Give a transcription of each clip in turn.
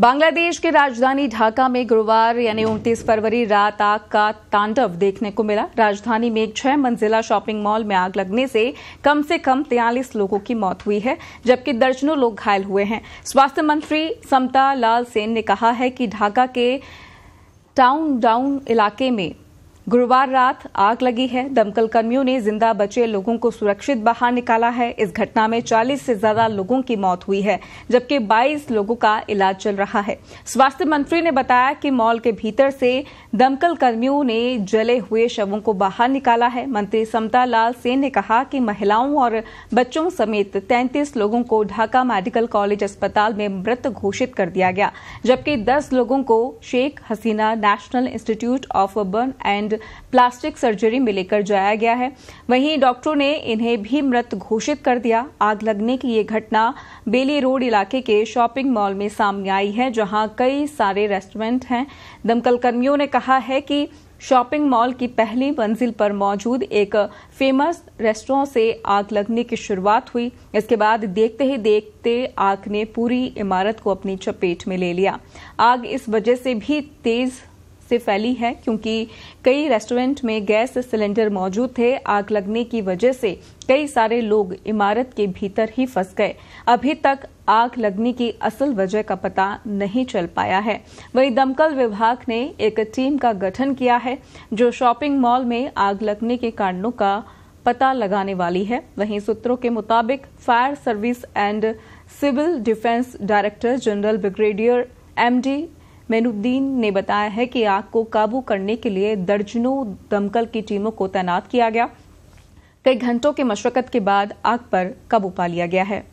बांग्लादेश की राजधानी ढाका में गुरुवार यानी 29 फरवरी रात आग का तांडव देखने को मिला राजधानी में एक छह मंजिला शॉपिंग मॉल में आग लगने से कम से कम तयालीस लोगों की मौत हुई है जबकि दर्जनों लोग घायल हुए हैं स्वास्थ्य मंत्री समता लाल सेन ने कहा है कि ढाका के टाउन डाउन इलाके में गुरुवार रात आग लगी है दमकल कर्मियों ने जिंदा बचे लोगों को सुरक्षित बाहर निकाला है इस घटना में 40 से ज्यादा लोगों की मौत हुई है जबकि 22 लोगों का इलाज चल रहा है स्वास्थ्य मंत्री ने बताया कि मॉल के भीतर से दमकल कर्मियों ने जले हुए शवों को बाहर निकाला है मंत्री समता लाल सेन ने कहा कि महिलाओं और बच्चों समेत तैंतीस लोगों को ढाका मेडिकल कॉलेज अस्पताल में मृत घोषित कर दिया गया जबकि दस लोगों को Sheikh Hasina national institute of burn and plastic surgery में लेकर जाया गया है वहीं डॉक्टरों ने इन्हें भी मृत घोषित कर दिया आग लगने की ये घटना बेली रोड इलाके के शॉपिंग मॉल में सामने आई है जहां कई सारे रेस्टोरेंट हैं दमकल कर्मियों ने कहा है कि शॉपिंग मॉल की पहली मंजिल पर मौजूद एक फेमस रेस्टोरेंट से आग लगने की शुरुआत हुई इसके बाद देखते ही देखते आग ने पूरी इमारत को अपनी चपेट में ले लिया आग इस वजह से भी तेज से फैली है क्योंकि कई रेस्टोरेंट में गैस सिलेंडर मौजूद थे आग लगने की वजह से कई सारे लोग इमारत के भीतर ही फंस गए अभी तक आग लगने की असल वजह का पता नहीं चल पाया है वहीं दमकल विभाग ने एक टीम का गठन किया है जो शॉपिंग मॉल में आग लगने के कारणों का पता लगाने वाली है वहीं सूत्रों के मुताबिक fire service and civil defence director general brigadier MD Mainuddin ने बताया है कि आग को काबू करने के लिए दर्जनों दमकल की टीमों को तैनात किया गया कई घंटों के मशक्कत के बाद आग पर काबू पा लिया गया है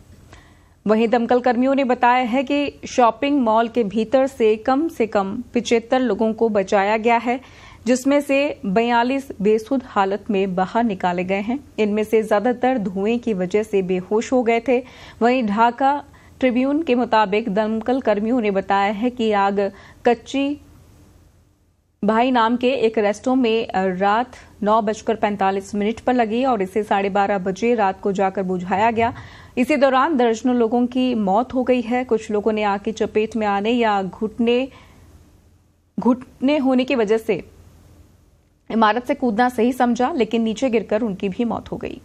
वहीं दमकल कर्मियों ने बताया है कि शॉपिंग मॉल के भीतर से कम से कम पिचहत्तर लोगों को बचाया गया है जिसमें से 42 बेसुद हालत में बाहर निकाले गए हैं इनमें से ज्यादातर धुएं की वजह से बेहोश हो गए थे वहीं ढाका ट्रिब्यून के मुताबिक दमकल कर्मियों ने बताया है कि आग कच्ची भाई नाम के एक रेस्टो में रात नौ बजकर पैंतालीस मिनट पर लगी और इसे साढ़े बारह बजे रात को जाकर बुझाया गया इसी दौरान दर्जनों लोगों की मौत हो गई है कुछ लोगों ने आग की चपेट में आने या घुटने घुटने होने की वजह से इमारत से कूदना सही समझा लेकिन नीचे गिरकर उनकी भी मौत हो गई